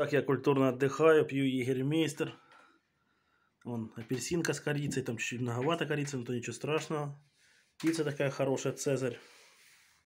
Так я культурно отдыхаю, пью егермейстер. Вон, апельсинка с корицей, там чуть-чуть многовато корицы, но то ничего страшного. Пицца такая хорошая, цезарь.